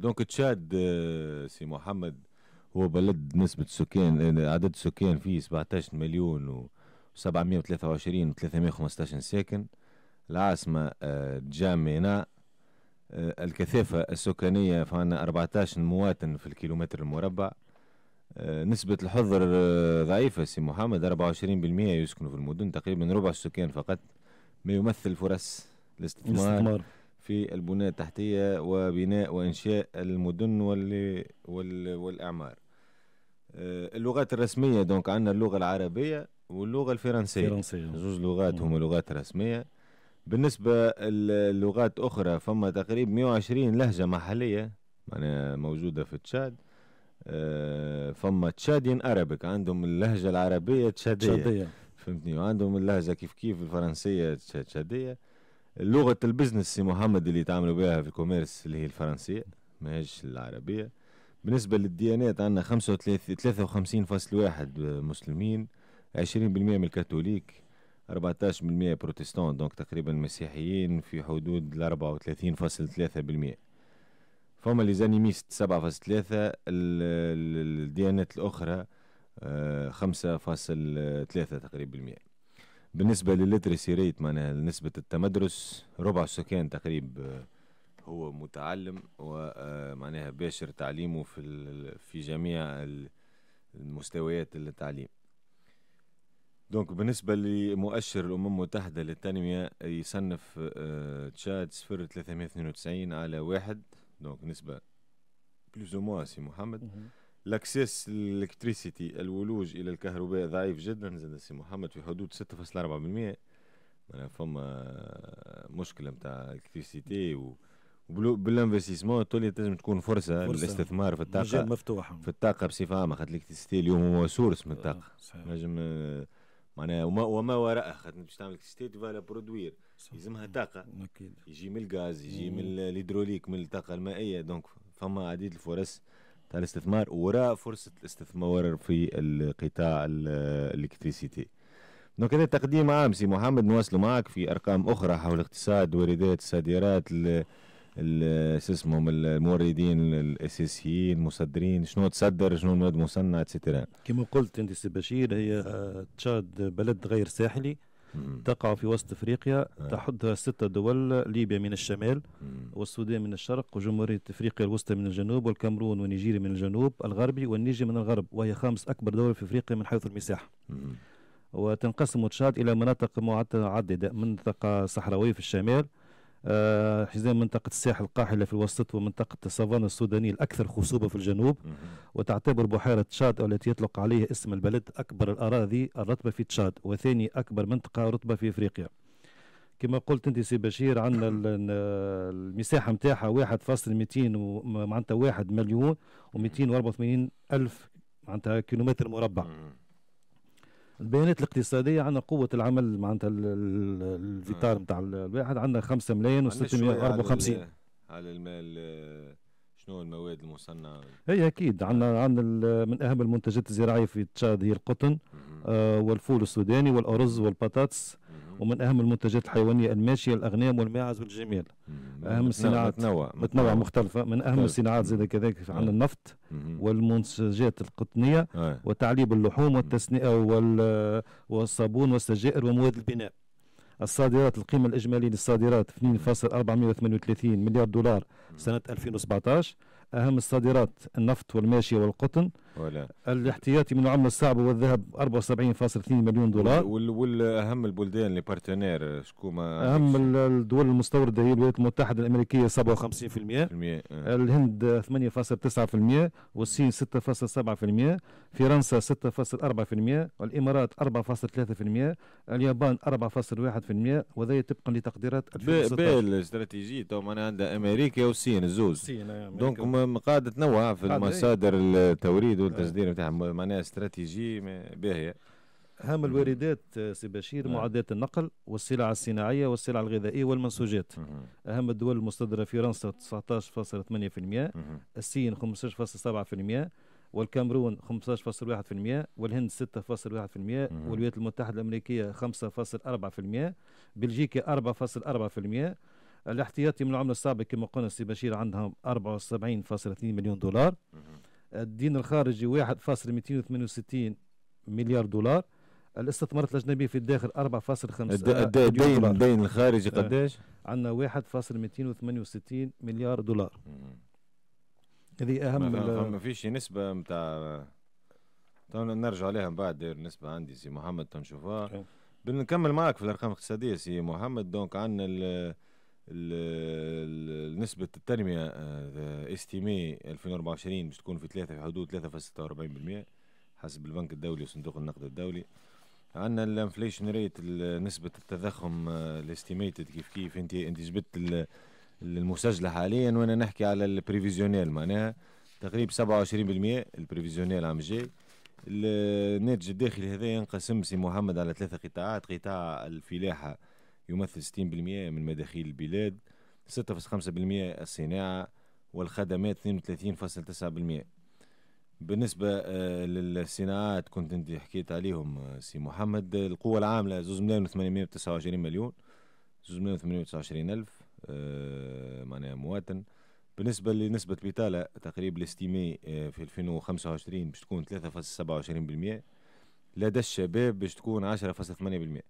دونك تشاد آه، سي محمد هو بلد نسبة سكان عدد سكان فيه 17 مليون و 723 و 315 ساكن العاصمة آه، جامينا آه، الكثافة السكانية فعنا 14 مواطن في الكيلومتر المربع نسبة الحظر ضعيفة سي محمد 24% يسكنوا في المدن تقريبا ربع السكان فقط ما يمثل فرص الاستثمار. في البنى التحتية وبناء وإنشاء المدن والأعمار آه، اللغات الرسمية دونك عندنا اللغة العربية واللغة الفرنسية الفرنسية زوج لغات هما لغات رسمية بالنسبة للغات أخرى فما تقريبا 120 لهجة محلية معناها موجودة في تشاد آه، فما تشادين أربك عندهم اللهجة العربية تشادية, تشادية. فهمتني وعندهم اللهجة كيف كيف الفرنسية تشادية لغه البزنس سي محمد اللي يتعاملوا بها في الكوميرس اللي هي الفرنسيه ماهيش العربيه بالنسبه للديانات عندنا 53.1 مسلمين 20% من الكاثوليك 14% بروتستان دونك تقريبا مسيحيين في حدود ال 34.3% فما لي زانيميست 7.3 الديانات الاخرى 5.3 آه، تقريبا بالمئة بالنسبة للليترسي ريت معناها نسبة التمدرس ربع السكان تقريبا آه، هو متعلم ومعناها آه، باشر تعليمه في في جميع المستويات التعليم دونك بالنسبة لمؤشر الأمم المتحدة للتنمية يصنف آه، تشاد صفر 392 على واحد دونك نسبة موا سي محمد الاكسس الالكتريسيتي الولوج الى الكهرباء ضعيف جدا زاد سي محمد في حدود 6.4% معناها فما مشكله نتاع الكتريسيتي و بالانفستيسمون تولي لازم تكون فرصه, للاستثمار في الطاقه مفتوح في الطاقه بصفه عامه خاطر الكتريسيتي اليوم هو سورس من الطاقه صحيح. نجم معناها وما, وما وراءها خاطر باش تعمل الكتريسيتي تبغى برودوير يلزمها طاقه اكيد يجي من الغاز يجي من الهيدروليك من الطاقه المائيه دونك فما عديد الفرص تاع الاستثمار وراء فرصه الاستثمار في القطاع الالكتريسيتي دونك هذا تقديم عام سي محمد نواصلوا معك في ارقام اخرى حول الاقتصاد واردات الصادرات شو اسمهم الموردين الاساسيين المصدرين شنو تصدر شنو المواد المصنعه اتسيتيرا كما قلت انت سي بشير هي تشاد بلد غير ساحلي مم. تقع في وسط افريقيا آه. تحدها ست دول ليبيا من الشمال مم. والسودان من الشرق وجمهوريه افريقيا الوسطى من الجنوب والكامرون ونيجيريا من الجنوب الغربي والنيجي من الغرب وهي خامس اكبر دوله في افريقيا من حيث المساحه مم. وتنقسم تشاد الى مناطق متعدده منطقه صحراويه في الشمال آه، حزام منطقة الساحل القاحلة في الوسط ومنطقة السافانا السودانية الأكثر خصوبة في الجنوب وتعتبر بحيرة تشاد التي يطلق عليها اسم البلد أكبر الأراضي الرطبة في تشاد وثاني أكبر منطقة رطبة في أفريقيا كما قلت انت سي بشير عندنا المساحه نتاعها 1.200 معناتها 1 مليون و284 الف معناتها كيلومتر مربع البيانات الاقتصاديه عندنا قوه العمل معناتها الفيتار نتاع الواحد عندنا 5 ملايين و654 على المال آه، شنو المواد المصنعه؟ هي اكيد عندنا عندنا نعم. من اهم المنتجات الزراعيه في تشاد هي القطن آه والفول السوداني والارز والبطاطس ومن اهم المنتجات الحيوانيه الماشيه الاغنام والماعز والجمال اهم الصناعات متنوعه متنوع مختلفه من اهم الصناعات زي كذلك عن النفط والمنتجات القطنيه آه. وتعليب اللحوم والتسنئه والصابون والسجائر ومواد البناء الصادرات القيمة الإجمالية للصادرات 2.438 مليار دولار سنة 2017 أهم الصادرات النفط والماشية والقطن ولا. الاحتياطي من العملة الصعبة والذهب 74.2 مليون دولار والأهم البلدان اللي بارتنير شكون أهم الدول المستوردة هي الولايات المتحدة الأمريكية 57% آه. الهند 8.9% والصين 6.7% فرنسا 6.4% والإمارات 4.3% اليابان 4.1% وهذا طبقا لتقديرات 2016 بالاستراتيجية تو معناها عندها أمريكا والصين الزوز دونك قاعده تنوع في إيه. المصادر التوريد والتصدير إيه. نتاعها معناها استراتيجي باهيه هام الواردات آه، سي بشير نعم. معدات النقل والسلع الصناعيه والسلع الغذائيه والمنسوجات اهم الدول المصدره فرنسا 19.8% الصين 15.7% والكامرون 15.1% والهند 6.1% والولايات المتحده الامريكيه 5.4% بلجيكا 4.4% الاحتياطي من العمله السابقه كما قلنا السي بشير عندها 74.2 مليون دولار الدين الخارجي 1.268 مليار دولار الاستثمارات الاجنبيه في الداخل 4.5 الدين الدين الخارجي آه، قديش؟ عندنا 1.268 مليار دولار هذه اهم ما فيش نسبه نتاع نرجع عليها من بعد النسبه عندي سي محمد تنشوفها طيب. بنكمل معك في الارقام الاقتصاديه سي محمد دونك عندنا نسبة التنمية آه، استيمي 2024 باش تكون في ثلاثة في حدود 3.46% حسب البنك الدولي وصندوق النقد الدولي عندنا الانفليشن ريت نسبة التضخم آه، الاستيميتد كيف كيف انت انت جبت المسجلة حاليا وانا نحكي على البريفيزيونيل معناها وعشرين 27% البريفيزيونيل عام الجاي الناتج الداخلي هذا ينقسم سي محمد على ثلاثة قطاعات قطاع الفلاحة يمثل 60% من مداخيل البلاد 6.5% الصناعة والخدمات 32.9% بالنسبة آه، للصناعات كنت انت حكيت عليهم آه، سي محمد القوة العاملة زوز ملايين وثمانمائة وتسعة وعشرين مليون زوز ملايين وثمانمائة وتسعة وعشرين ألف آه، معناها مواطن بالنسبة لنسبة بطالة تقريب الاستيمي الفين في 2025 باش تكون 3.27% لدى الشباب باش تكون 10.8%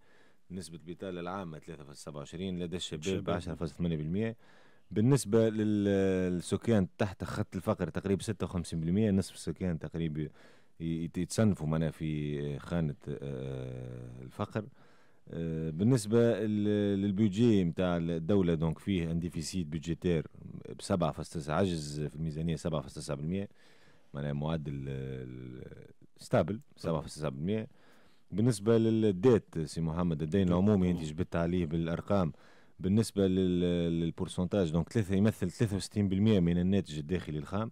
نسبة بطالة العامة 3.27 لدى الشباب ب 10.8% بالنسبة للسكان تحت خط الفقر تقريبا 56% نصف السكان تقريبا يتصنفوا معناها في آه، خانة آه، الفقر آه، بالنسبة للبيجي نتاع الدولة دونك فيه ان ديفيسيت بيجيتير ب 7.9 عجز في الميزانية 7.9% معناها معدل ستابل 7.9% بالنسبه للديت سي محمد الدين العمومي انت جبت عليه بالارقام بالنسبه للبورسنتاج دونك ثلاثه يمثل 63% من الناتج الداخلي الخام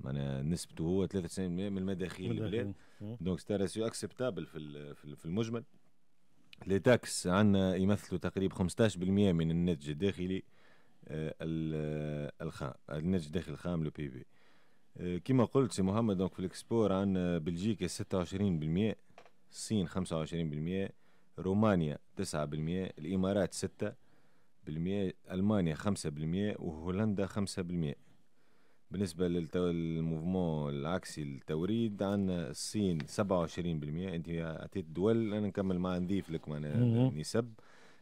معناها نسبته هو 93% من المداخيل البلاد دونك ستا راسيو اكسبتابل في في المجمل لي تاكس عندنا يمثلوا تقريبا 15% من الناتج الداخلي آه، الخام الناتج الداخلي الخام لو بي بي آه، كما قلت سي محمد دونك في الاكسبور عندنا بلجيكا 26% الصين 25% رومانيا 9% الإمارات 6% ألمانيا 5% وهولندا 5% بالنسبة للموفمون العكسي للتوريد عندنا الصين 27% انت اعطيت دول انا نكمل مع نضيف لك معنا نسب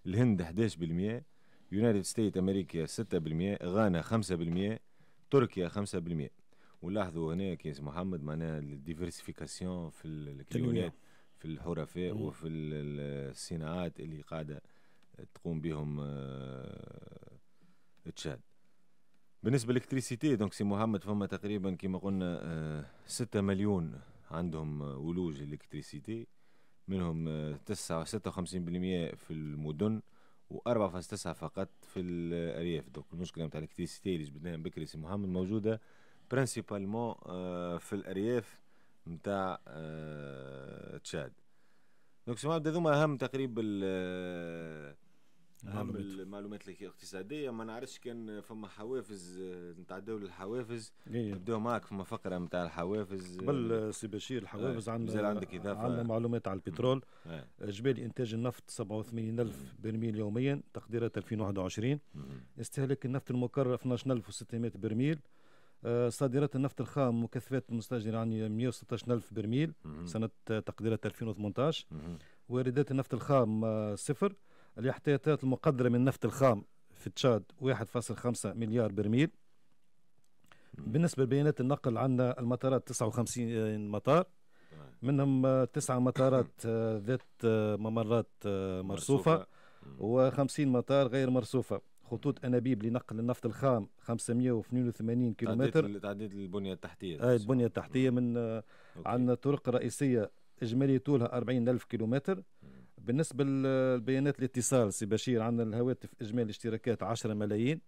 يعني الهند 11% يونايتد ستيت امريكا 6% غانا 5% تركيا 5% ولاحظوا هنا كيس محمد معناها الديفرسيفيكاسيون في الكيونات في الحرفاء وفي الصناعات اللي قاعده تقوم بهم آه، تشاد بالنسبه للكتريسيتي دونك سي محمد فما تقريبا كما قلنا آه، ستة مليون عندهم آه، ولوج الكتريسيتي منهم تسعة ستة وخمسين بالمية في المدن وأربعة فاصل تسعة فقط في الأرياف دونك المشكلة نتاع الكتريسيتي اللي جبناها بكري سي محمد موجودة برانسيبالمون في الأرياف نتاع تشاد دونك لوكسماب هذوما اهم تقريب اهم المعلومات الاقتصاديه ما نعرفش كان فما حوافز آه، نتعداو للحوافز نبداو إيه. معك فما فقره نتاع الحوافز قبل آه، سي بشير الحوافز آه. عندنا عندك اضافه عندنا معلومات على البترول آه. اجمالي انتاج النفط 87000 برميل يوميا تقديرات 2021 استهلاك النفط المكرر 12600 برميل آه، صادرات النفط الخام مكثفات المستاجر يعني 116000 برميل سنة تقديرات 2018 واردات النفط الخام آه، صفر الاحتياطات المقدرة من النفط الخام في تشاد 1.5 مليار برميل بالنسبة لبيانات النقل عندنا المطارات 59 آه، مطار منهم تسعة مطارات ذات ممرات مرصوفة و50 مطار غير مرصوفة خطوط انابيب لنقل النفط الخام 582 كيلومتر تعديل البنيه التحتيه آه البنيه التحتيه نعم. من آه، عن عندنا طرق رئيسيه اجمالي طولها 40000 كيلومتر بالنسبه للبيانات الاتصال سي بشير عندنا الهواتف اجمالي الاشتراكات 10 ملايين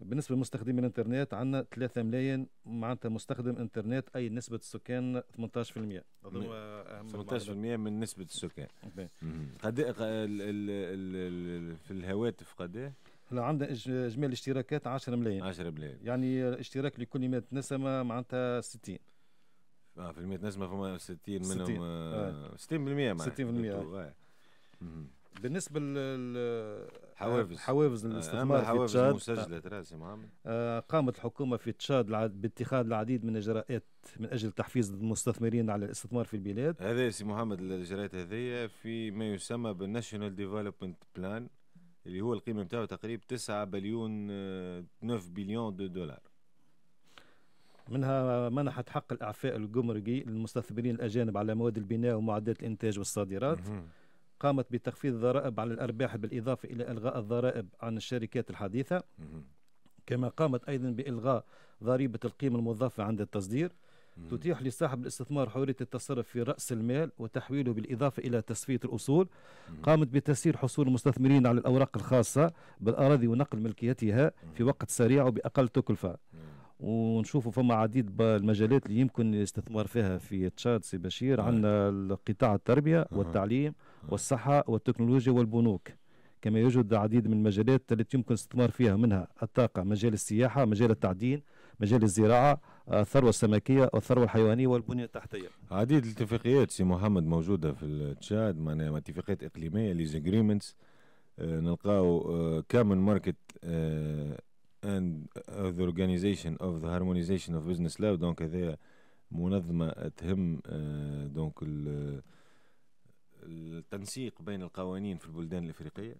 بالنسبه لمستخدمي الانترنت عندنا 3 ملايين معناتها مستخدم انترنت اي نسبه السكان 18% هذا هو اهم 18% من نسبه السكان قد إيه- في الهواتف قد إيه؟ هلا عندنا اجمالي الاشتراكات 10 ملايين 10 ملايين يعني اشتراك لكل 100 نسمه معناتها 60 اه في 100 نسمه فما 60 منهم 60% 60% معناتها 60% بالنسبه لل حوافز حوافز آه، الاستثمار في تشاد مسجله راسي محمد آه، قامت الحكومه في تشاد باتخاذ العديد من الاجراءات من اجل تحفيز المستثمرين على الاستثمار في البلاد هذا سي محمد الاجراءات هذه في ما يسمى بالناشونال ديفلوبمنت بلان اللي هو القيمه نتاعو تقريبا 9 بليون 9 آه، بليون دو دولار منها منحت حق الاعفاء الجمركي للمستثمرين الاجانب على مواد البناء ومعدات الانتاج والصادرات قامت بتخفيض الضرائب على الارباح بالاضافه الى الغاء الضرائب عن الشركات الحديثه كما قامت ايضا بالغاء ضريبه القيمه المضافه عند التصدير تتيح لصاحب الاستثمار حرية التصرف في رأس المال وتحويله بالإضافة إلى تصفية الأصول قامت بتسير حصول المستثمرين على الأوراق الخاصة بالأراضي ونقل ملكيتها في وقت سريع وبأقل تكلفة ونشوفوا فما عديد المجالات اللي يمكن الاستثمار فيها في تشاد سي بشير عندنا نعم. القطاع التربية والتعليم والصحة والتكنولوجيا والبنوك كما يوجد العديد من المجالات التي يمكن الاستثمار فيها منها الطاقة مجال السياحة مجال التعدين مجال الزراعة الثروه السمكيه والثروه الحيوانيه والبنيه التحتيه. عديد الاتفاقيات سي محمد موجوده في تشاد معناها اتفاقيات اقليميه ليز اجريمنتس آه، نلقاو كامن ماركت اند ذا اورجانيزيشن اوف ذا هارمونيزيشن اوف بزنس لاو دونك هذايا منظمه تهم دونك آه، التنسيق بين القوانين في البلدان الافريقيه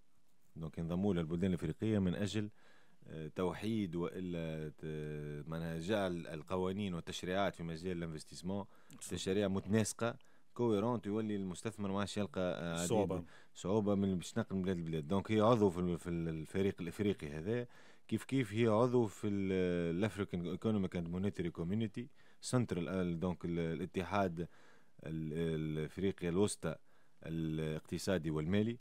دونك ينضموا للبلدان الافريقيه من اجل توحيد والا معناها جعل القوانين والتشريعات في مجال الانفستيسمون تشريع متناسقه كويرونت يولي المستثمر ما يلقى صعوبه صعوبه من باش نقل من بلاد لبلاد دونك هي عضو في الفريق الافريقي هذا كيف كيف هي عضو في الافريكان ايكونوميك اند مونيتري كوميونيتي سنترال دونك الاتحاد الافريقيا الوسطى الاقتصادي والمالي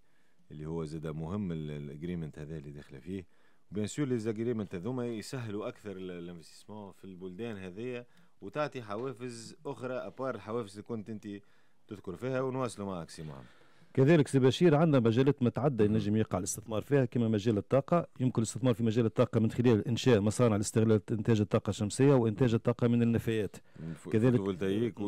اللي هو زاد مهم الاجريمنت هذا اللي داخله فيه بيان سور لي زاغريمنت هذوما يسهلوا اكثر الانفستيسمون في البلدان هذيا وتعطي حوافز اخرى ابار الحوافز اللي كنت انت تذكر فيها ونواصلوا معك سي محمد كذلك سي بشير عندنا مجالات متعدده ينجم يقع الاستثمار فيها كما مجال الطاقه يمكن الاستثمار في مجال الطاقه من خلال انشاء مصانع لاستغلال انتاج الطاقه الشمسيه وانتاج الطاقه من النفايات كذلك الفوتوفولتايك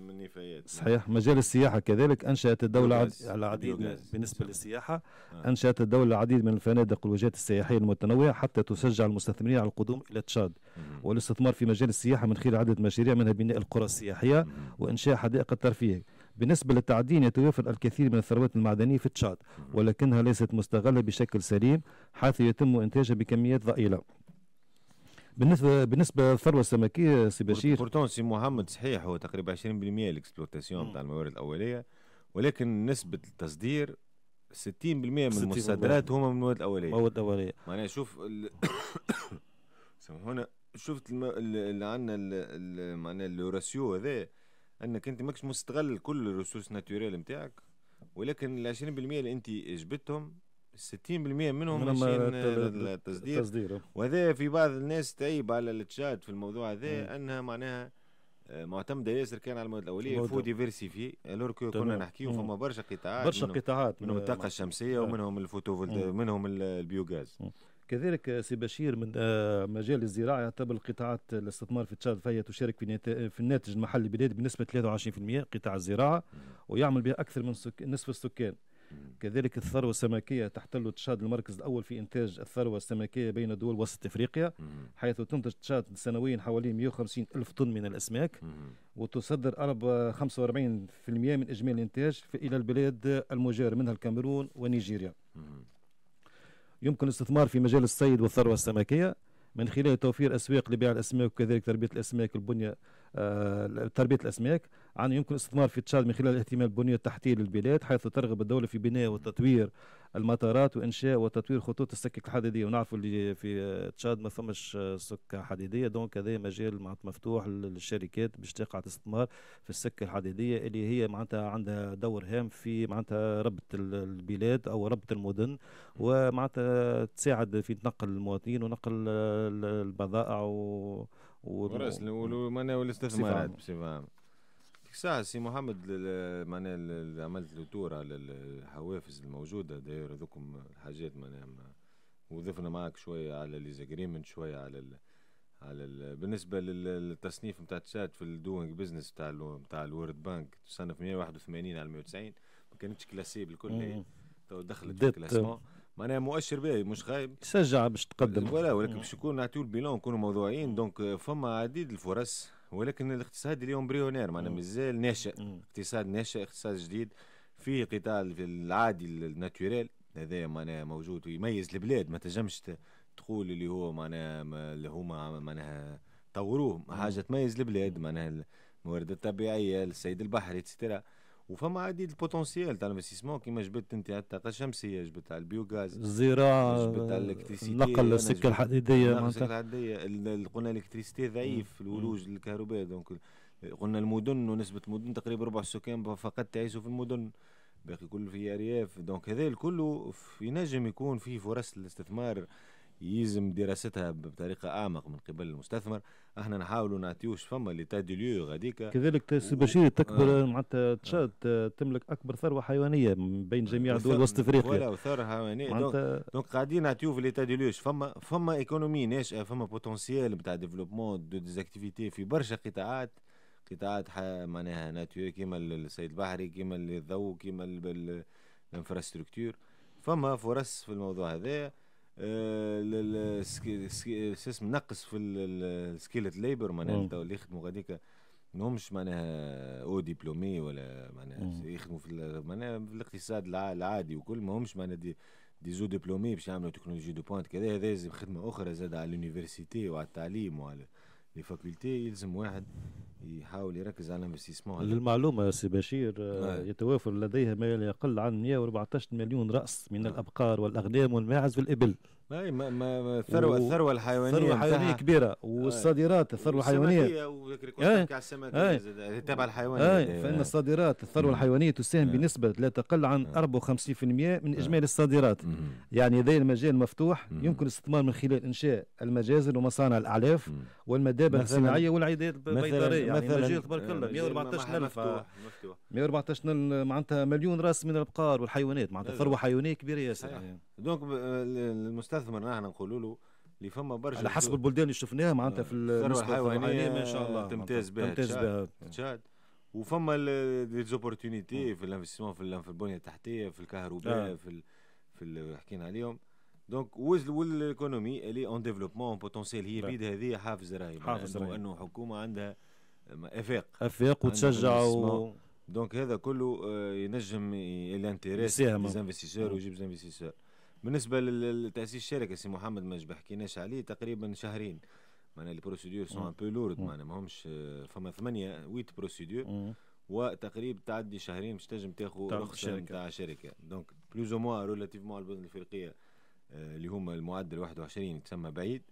من النفايات صحيح مجال السياحه كذلك انشات الدوله العديد بالنسبه للسياحه آه. انشات الدوله العديد من الفنادق والوجهات السياحيه المتنوعه حتى تشجع المستثمرين على القدوم الى تشاد والاستثمار في مجال السياحه من خلال عدد مشاريع منها بناء القرى السياحيه وانشاء حدائق الترفيه بالنسبة للتعدين يتوافر الكثير من الثروات المعدنية في تشاد ولكنها ليست مستغلة بشكل سليم حيث يتم إنتاجها بكميات ضئيلة بالنسبه بالنسبه للثروه السمكيه سي بشير بورتون سي محمد صحيح هو تقريبا 20% الاكسبلوتاسيون تاع الموارد الاوليه ولكن نسبه التصدير 60% من المصادرات هما من المواد الاوليه الموارد الاوليه معناها شوف ال... سامحونا شفت اللي عندنا ال... معناها الراسيو هذا انك انت ماكش مستغل كل الرسوس ناتوريال نتاعك ولكن ال 20% اللي انت جبتهم 60% منهم ماشيين التصدير التصدير وهذا في بعض الناس تعيب على التشاد في الموضوع هذا انها معناها آه، معتمده ياسر كان على المواد الاوليه فو ديفيرسيفي الور كنا نحكيو فما برشا قطاعات برشا قطاعات منهم آه، الطاقه الشمسيه آه. ومنهم الفوتو منهم البيوغاز كذلك سي بشير من آه، مجال الزراعه يعتبر قطاعات آه، الاستثمار في تشاد فهي تشارك في آه، في الناتج المحلي البلادي بنسبه 23% قطاع الزراعه ويعمل بها اكثر من نصف السكان كذلك الثروة السمكية تحتل تشاد المركز الأول في إنتاج الثروة السمكية بين دول وسط أفريقيا حيث تنتج تشاد سنويا حوالي 150 ألف طن من الأسماك وتصدر أرب 45% من إجمالي الإنتاج إلى البلاد المجاورة منها الكاميرون ونيجيريا يمكن الاستثمار في مجال الصيد والثروة السمكية من خلال توفير أسواق لبيع الأسماك وكذلك تربية الأسماك البنية آه، تربيه الاسماك عن يمكن الاستثمار في تشاد من خلال الاهتمام البنيه التحتيه للبلاد حيث ترغب الدوله في بناء وتطوير المطارات وانشاء وتطوير خطوط السكك الحديديه ونعرفوا اللي في تشاد ما فماش آه، سكه حديديه دونك هذا مجال معناتها مفتوح للشركات باش تقع استثمار في السكه الحديديه اللي هي معناتها عندها دور هام في معناتها ربط البلاد او ربط المدن ومعناتها تساعد في نقل المواطنين ونقل البضائع و والراس معناها والاستثمارات بصفه عامه ديك الساعه سي محمد معناها عملت له تور على الحوافز الموجوده داير هذوكم الحاجات معناها وضفنا معاك شويه على ليزاجريمنت شويه على ال على ال بالنسبه للتصنيف نتاع تشات في الدوينج بزنس نتاع نتاع الورد بانك تصنف 181 على 190 ما كانتش كلاسي بالكل تو دخلت في الكلاسمون معناها مؤشر باهي مش خايب تشجع باش تقدم ولا ولكن آه. باش نكون نعطيو البيلون نكونوا موضوعيين دونك فما عديد الفرص ولكن الاقتصاد اليوم بريونير معناها مازال ناشئ اقتصاد ناشئ اقتصاد جديد فيه قطاع العادي الناتوريل هذا معناها موجود ويميز البلاد ما تنجمش تقول اللي هو معناها اللي هما معناها طوروه حاجه تميز البلاد معناها الموارد الطبيعيه السيد البحري اتسترا وفما عادي البوتنسيال تاع الانفستيسمون كيما جبت انت على الطاقه الشمسيه جبت على البيوغاز الزراعه جبت على الالكتريسيتي نقل السكه الحديديه السكه الحديديه قلنا الالكتريسيتي ضعيف الولوج الكهرباء دونك قلنا المدن ونسبه المدن تقريبا ربع السكان فقط تعيشوا في المدن باقي كل في ارياف دونك هذا الكل ينجم يكون فيه فرص للاستثمار يلزم دراستها بطريقه اعمق من قبل المستثمر احنا نحاولوا نعطيوش فما اللي ليو غاديك كذلك سي بشير تكبر آه معناتها آه تملك اكبر ثروه حيوانيه بين جميع دول وسط افريقيا ولا ثروه حيوانيه معناتها دونك, دونك قاعدين نعطيو في اللي ليوش فما فما ايكونومي ناشئه فما بوتونسيال نتاع ديفلوبمون دو ديزاكتيفيتي في برشا قطاعات قطاعات معناها ناتيو كيما السيد البحري كيما الضوء كيما الانفراستركتور فما فرص في الموضوع هذا آه، شو اسمه نقص في السكيلت ليبر معناها اللي يخدموا غاديك ماهمش معناها او ديبلومي ولا معناها يخدموا في معناها في الاقتصاد العادي وكل ماهمش معناها دي دي زو ديبلومي باش يعملوا تكنولوجي دو بوانت كذا هذا يلزم خدمه اخرى زاد على اليونيفرسيتي وعلى التعليم وعلى لي فاكولتي يلزم واحد يحاول يركز على الانفستيسمون للمعلومه سي بشير آه، نعم. يتوافر لديها ما لا يقل عن 114 مليون راس من نعم. الابقار والاغنام والماعز والابل اي ما ما الثروه الثروه الحيوانيه الثروه الحيوانيه كبيره والصادرات الثروه الحيوانيه وذكرك على السمكيه تبع الحيوانات فان الصادرات الثروه الحيوانيه تساهم بنسبه لا تقل عن 54% من اجمالي الصادرات يعني هذا المجال مفتوح يمكن الاستثمار من خلال انشاء المجازر ومصانع الاعلاف والمدابر الصناعيه والعيادات البيطريه يعني مجال تبارك الله 114000 114000 معناتها مليون راس من البقار والحيوانات معناتها أيوة. ثروه حيوانيه كبيره ياسر دونك آه، المستقبل مستثمر نحن نقولوا له اللي فما برشا على حسب البلدان اللي شفناها معناتها في الثروه الحيوانيه ما شاء الله آه، تمتاز بها تمتاز بها تشاد وفما دي آه. في الانفستيسمون في, في البنيه التحتيه في الكهرباء آه. في في اللي حكينا عليهم دونك والايكونومي اللي اون ديفلوبمون بوتونسيال هي بيد هذه حافز راهي حافز راهي انه حكومه عندها افاق افاق وتشجع دونك هذا كله ينجم الانتيريس ديزانفستيسور ويجيب زانفستيسور بالنسبه لتاسيس الشركه سي محمد ما حكيناش عليه تقريبا شهرين معناها البروسيدور سون ان بو لورد معناها ماهمش فما ثمانيه ويت بروسيدور وتقريبا تعدي شهرين باش تنجم تاخذ رخصه نتاع شركه دونك بلوز او موا ريلاتيفمون البنيه الافريقيه آه، اللي هما المعدل 21 تسمى بعيد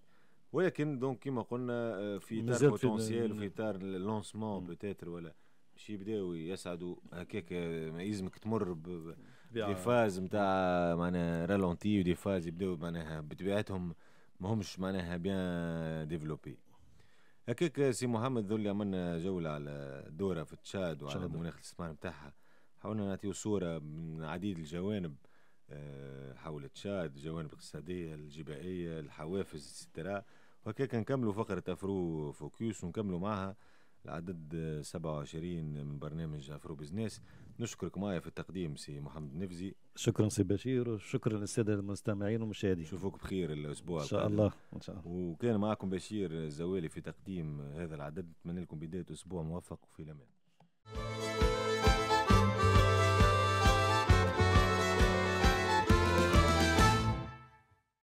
ولكن دونك كيما قلنا آه، في اطار بوتونسيال وفي اطار لونسمون بوتيتر ولا باش يبداو يسعدوا هكاك ما آه، يلزمك تمر بالطبيعه دي فاز نتاع معناها رالونتي ودي فاز يبداو معناها بطبيعتهم ماهمش معناها بيان ديفلوبي هكاك سي محمد ذولي عملنا جولة على دورة في تشاد وعلى مناخ الاستثمار نتاعها حاولنا نعطيو صورة من عديد الجوانب آه، حول تشاد الجوانب الاقتصادية الجبائية الحوافز الستراء وهكاك نكملوا فقرة أفرو فوكيوس ونكملوا معها العدد 27 من برنامج أفرو بزنس نشكرك معايا في التقديم سي محمد نفزي شكرا سي بشير وشكرا للساده المستمعين والمشاهدين نشوفوك بخير الاسبوع ان شاء القادم. الله ان شاء الله وكان معكم بشير الزوالي في تقديم هذا العدد نتمنى لكم بدايه اسبوع موفق وفي الامان